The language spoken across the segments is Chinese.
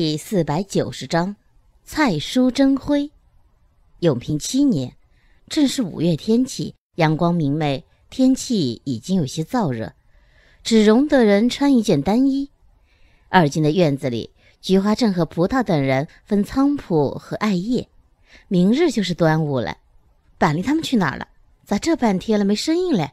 第四百九十章，蔡叔争辉。永平七年，正是五月天气，阳光明媚，天气已经有些燥热，只容得人穿一件单衣。二进的院子里，菊花正和葡萄等人分菖蒲和艾叶。明日就是端午了。板栗他们去哪儿了？咋这半天了没声音嘞？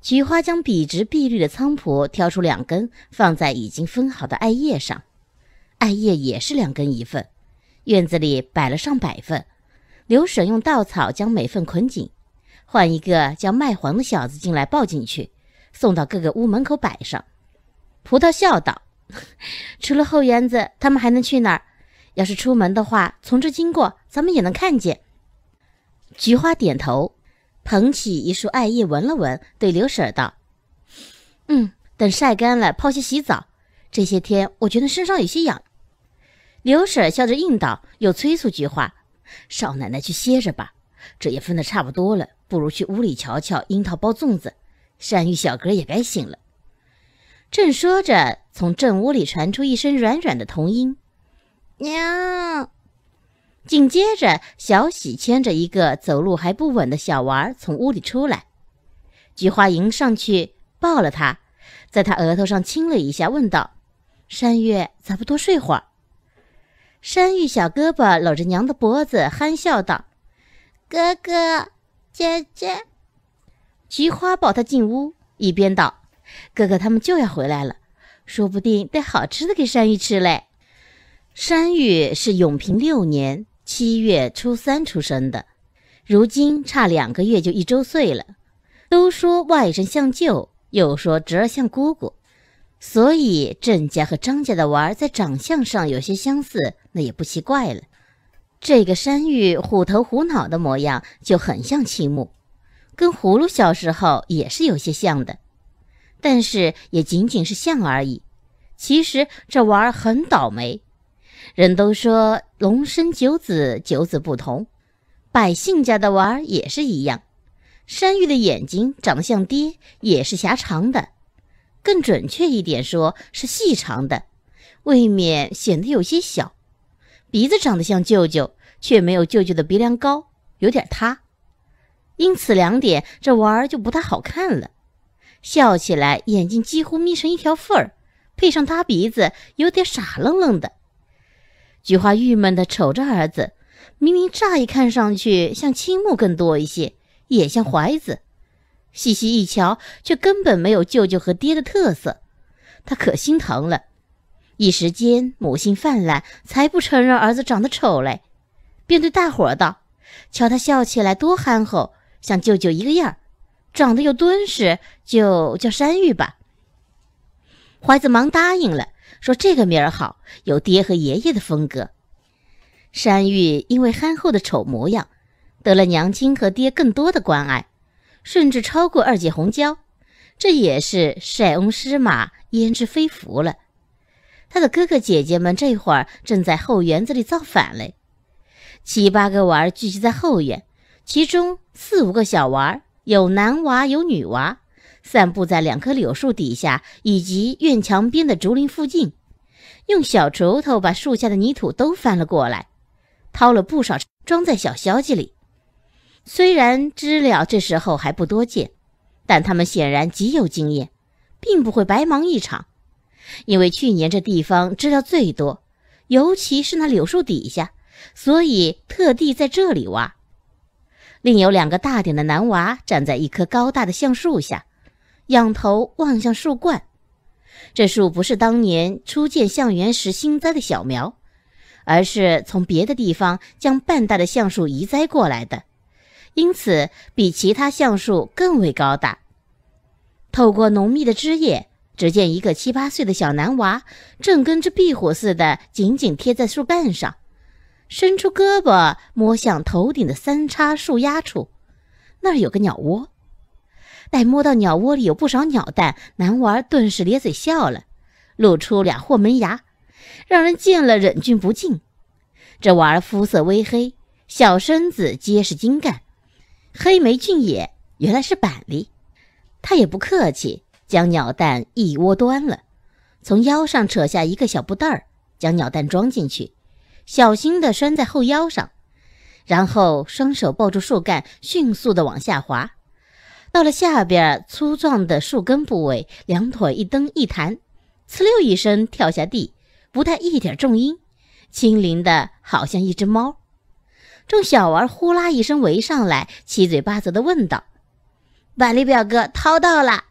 菊花将笔直碧绿的菖蒲挑出两根，放在已经分好的艾叶上。艾叶也是两根一份，院子里摆了上百份。刘婶用稻草将每份捆紧，换一个叫麦黄的小子进来抱进去，送到各个屋门口摆上。葡萄笑道：“除 了后园子，他们还能去哪儿？要是出门的话，从这经过，咱们也能看见。”菊花点头，捧起一束艾叶闻了闻，对刘婶道：“嗯，等晒干了泡些洗澡。这些天我觉得身上有些痒。”刘婶笑着应道，又催促菊花：“少奶奶去歇着吧，这也分得差不多了，不如去屋里瞧瞧樱桃包粽子。山玉小哥也该醒了。”正说着，从正屋里传出一声软软的童音：“娘！”紧接着，小喜牵着一个走路还不稳的小娃从屋里出来。菊花迎上去抱了他，在他额头上亲了一下，问道：“山月，咋不多睡会儿？”山芋小胳膊搂着娘的脖子，憨笑道：“哥哥，姐姐。”菊花抱他进屋，一边道：“哥哥他们就要回来了，说不定带好吃的给山芋吃嘞。”山芋是永平六年七月初三出生的，如今差两个月就一周岁了。都说外甥像舅，又说侄儿像姑姑。所以郑家和张家的娃儿在长相上有些相似，那也不奇怪了。这个山芋虎头虎脑的模样就很像七木，跟葫芦小时候也是有些像的，但是也仅仅是像而已。其实这娃儿很倒霉，人都说龙生九子，九子不同，百姓家的娃儿也是一样。山芋的眼睛长得像爹，也是狭长的。更准确一点说，是细长的，未免显得有些小。鼻子长得像舅舅，却没有舅舅的鼻梁高，有点塌，因此两点这娃儿就不太好看了。笑起来眼睛几乎眯成一条缝儿，配上塌鼻子，有点傻愣愣的。菊花郁闷地瞅着儿子，明明乍一看上去像青木更多一些，也像槐子。细细一瞧，却根本没有舅舅和爹的特色，他可心疼了。一时间母性泛滥，才不承认儿子长得丑嘞，便对大伙儿道：“瞧他笑起来多憨厚，像舅舅一个样儿，长得又敦实，就叫山芋吧。”怀子忙答应了，说：“这个名儿好，有爹和爷爷的风格。”山芋因为憨厚的丑模样，得了娘亲和爹更多的关爱。甚至超过二姐红娇，这也是塞翁失马焉知非福了。他的哥哥姐姐们这会儿正在后园子里造反嘞，七八个娃儿聚集在后院，其中四五个小娃儿有男娃有女娃，散布在两棵柳树底下以及院墙边的竹林附近，用小锄头把树下的泥土都翻了过来，掏了不少装在小削箕里。虽然知了这时候还不多见，但他们显然极有经验，并不会白忙一场。因为去年这地方知了最多，尤其是那柳树底下，所以特地在这里挖。另有两个大点的男娃站在一棵高大的橡树下，仰头望向树冠。这树不是当年初建象园时新栽的小苗，而是从别的地方将半大的橡树移栽过来的。因此，比其他橡树更为高大。透过浓密的枝叶，只见一个七八岁的小男娃正跟只壁虎似的紧紧贴在树干上，伸出胳膊摸向头顶的三叉树丫处，那儿有个鸟窝。待摸到鸟窝里有不少鸟蛋，男娃顿时咧嘴笑了，露出俩豁门牙，让人见了忍俊不禁。这娃儿肤色微黑，小身子结实精干。黑眉俊也原来是板栗，他也不客气，将鸟蛋一窝端了，从腰上扯下一个小布袋儿，将鸟蛋装进去，小心的拴在后腰上，然后双手抱住树干，迅速的往下滑，到了下边粗壮的树根部位，两腿一蹬一弹，呲溜一声跳下地，不带一点重音，轻灵的好像一只猫。众小娃呼啦一声围上来，七嘴八舌的问道：“板栗表哥掏到了，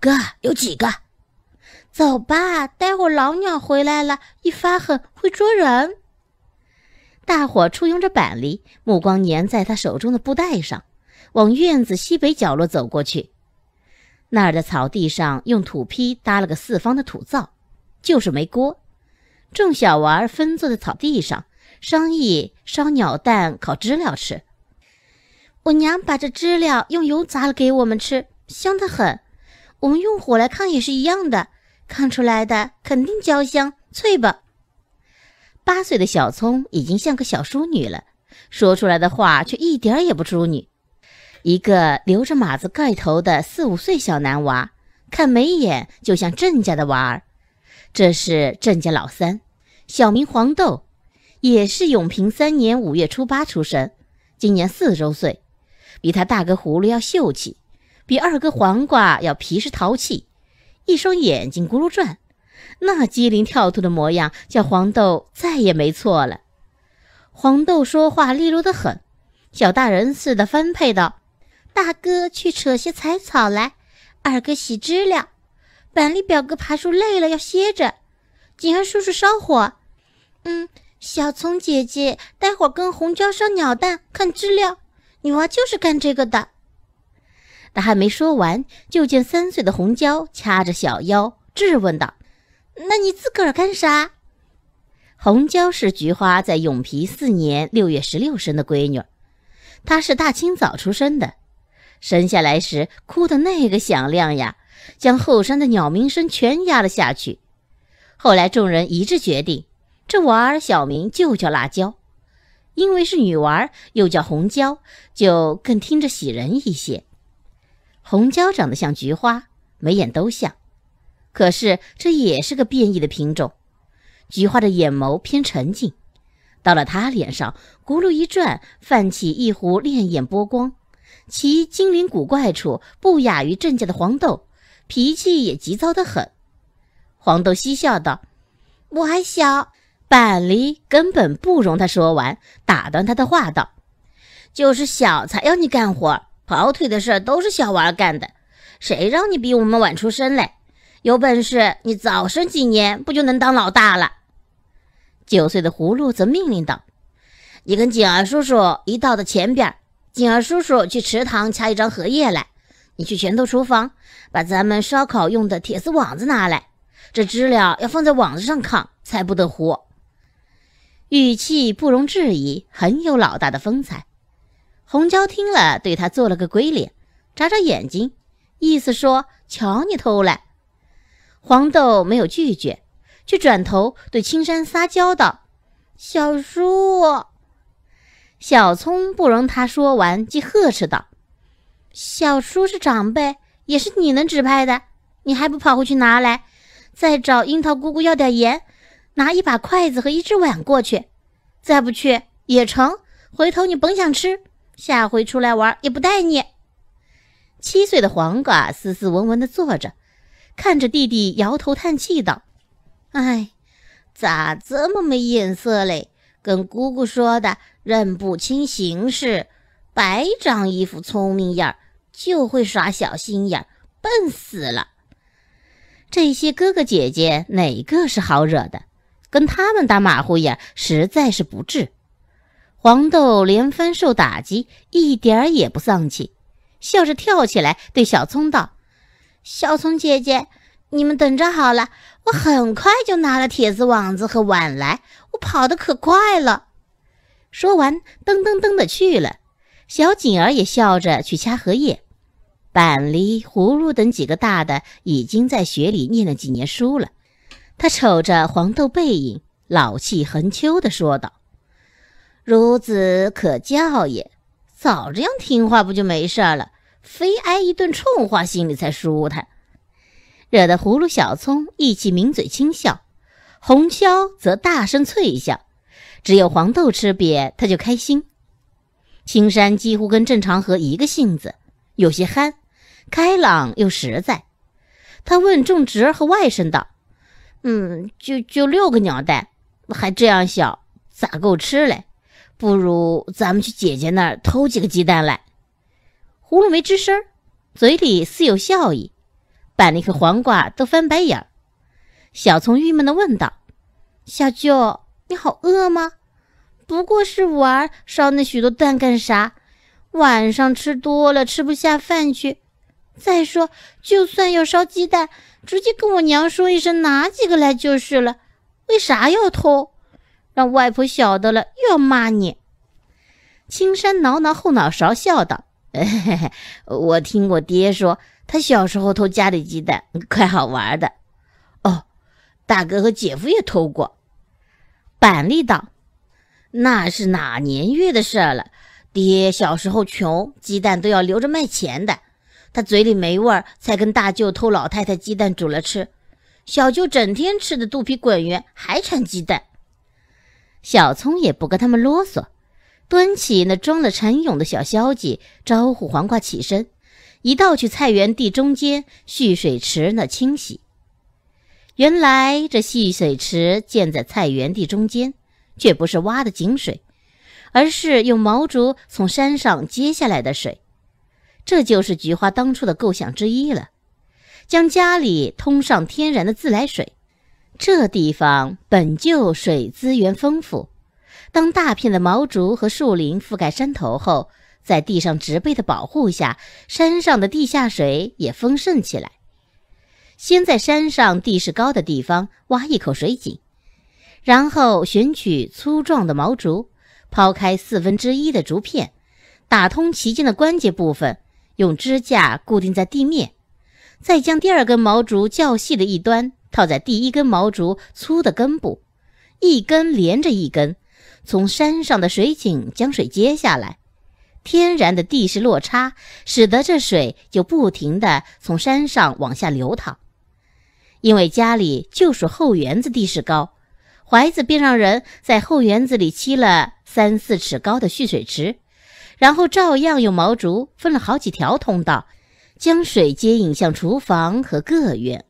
哥有几个？走吧，待会老鸟回来了，一发狠会捉人。”大伙簇拥着板栗，目光粘在他手中的布袋上，往院子西北角落走过去。那儿的草地上用土坯搭了个四方的土灶，就是没锅。众小娃分坐在草地上。商议烧鸟蛋、烤知了吃。我娘把这知了用油炸了给我们吃，香得很。我们用火来炕也是一样的，炕出来的肯定焦香脆吧。八岁的小聪已经像个小淑女了，说出来的话却一点也不淑女。一个留着马子盖头的四五岁小男娃，看眉眼就像郑家的娃儿，这是郑家老三，小名黄豆。也是永平三年五月初八出生，今年四周岁，比他大哥葫芦要秀气，比二哥黄瓜要皮实淘气，一双眼睛咕噜转，那机灵跳脱的模样，叫黄豆再也没错了。黄豆说话利落得很，小大人似的分配道：“大哥去扯些柴草来，二哥洗知了，板栗表哥爬树累了要歇着，锦儿叔叔烧火。”嗯。小葱姐姐，待会儿跟红椒烧鸟蛋，看资料。女娃就是干这个的。他还没说完，就见三岁的红椒掐着小腰质问道：“那你自个儿干啥？”红椒是菊花在永平四年六月十六生的闺女，她是大清早出生的，生下来时哭的那个响亮呀，将后山的鸟鸣声全压了下去。后来众人一致决定。这娃儿小名就叫辣椒，因为是女娃儿，又叫红椒，就更听着喜人一些。红椒长得像菊花，眉眼都像，可是这也是个变异的品种。菊花的眼眸偏沉静，到了她脸上，轱辘一转，泛起一湖潋滟波光。其精灵古怪处不亚于镇家的黄豆，脾气也急躁得很。黄豆嬉笑道：“我还小。”板栗根本不容他说完，打断他的话道：“就是小才要你干活、跑腿的事，都是小娃干的。谁让你比我们晚出生嘞？有本事你早生几年，不就能当老大了？”九岁的葫芦则命令道：“你跟景儿叔叔一道的前边，景儿叔叔去池塘掐一张荷叶来，你去前头厨房把咱们烧烤用的铁丝网子拿来。这知了要放在网子上炕。”才不得活。”语气不容置疑，很有老大的风采。红椒听了，对他做了个鬼脸，眨眨眼睛，意思说：“瞧你偷懒。”黄豆没有拒绝，却转头对青山撒娇道：“小叔。”小聪不容他说完，即呵斥道：“小叔是长辈，也是你能指派的。你还不跑回去拿来，再找樱桃姑姑要点盐。”拿一把筷子和一只碗过去，再不去也成。回头你甭想吃，下回出来玩也不带你。七岁的黄瓜斯斯文文的坐着，看着弟弟摇头叹气道：“哎，咋这么没眼色嘞？跟姑姑说的，认不清形势，白长一副聪明眼儿，就会耍小心眼儿，笨死了。这些哥哥姐姐哪个是好惹的？”跟他们打马虎眼实在是不智。黄豆连番受打击，一点儿也不丧气，笑着跳起来对小葱道：“小葱姐姐，你们等着好了，我很快就拿了铁丝网子和碗来，我跑得可快了。”说完，噔噔噔的去了。小锦儿也笑着去掐荷叶。板栗、葫芦等几个大的已经在雪里念了几年书了。他瞅着黄豆背影，老气横秋地说道：“孺子可教也，早这样听话不就没事了？非挨一顿冲话，心里才舒坦。”惹得葫芦、小葱一起抿嘴轻笑，红霄则大声脆笑。只有黄豆吃瘪，他就开心。青山几乎跟郑长河一个性子，有些憨，开朗又实在。他问众侄儿和外甥道：嗯，就就六个鸟蛋，还这样小，咋够吃嘞？不如咱们去姐姐那儿偷几个鸡蛋来。葫芦没吱声，嘴里似有笑意。板栗和黄瓜都翻白眼儿。小葱郁闷地问道：“小舅，你好饿吗？不过是玩儿烧那许多蛋干啥？晚上吃多了吃不下饭去。”再说，就算要烧鸡蛋，直接跟我娘说一声，拿几个来就是了。为啥要偷？让外婆晓得了又要骂你。青山挠挠后脑勺，笑道：“嘿嘿嘿，我听我爹说，他小时候偷家里鸡蛋，怪好玩的。哦，大哥和姐夫也偷过板栗。道，那是哪年月的事了？爹小时候穷，鸡蛋都要留着卖钱的。”他嘴里没味儿，才跟大舅偷老太太鸡蛋煮了吃。小舅整天吃的肚皮滚圆，还馋鸡蛋。小葱也不跟他们啰嗦，端起那装了蚕蛹的小筲箕，招呼黄瓜起身，一道去菜园地中间蓄水池那清洗。原来这蓄水池建在菜园地中间，却不是挖的井水，而是用毛竹从山上接下来的水。这就是菊花当初的构想之一了，将家里通上天然的自来水。这地方本就水资源丰富，当大片的毛竹和树林覆盖山头后，在地上植被的保护下，山上的地下水也丰盛起来。先在山上地势高的地方挖一口水井，然后选取粗壮的毛竹，抛开四分之一的竹片，打通其间的关键部分。用支架固定在地面，再将第二根毛竹较细的一端套在第一根毛竹粗的根部，一根连着一根，从山上的水井将水接下来。天然的地势落差使得这水就不停的从山上往下流淌。因为家里就属后园子地势高，怀子便让人在后园子里砌了三四尺高的蓄水池。然后照样用毛竹分了好几条通道，将水接引向厨房和各院。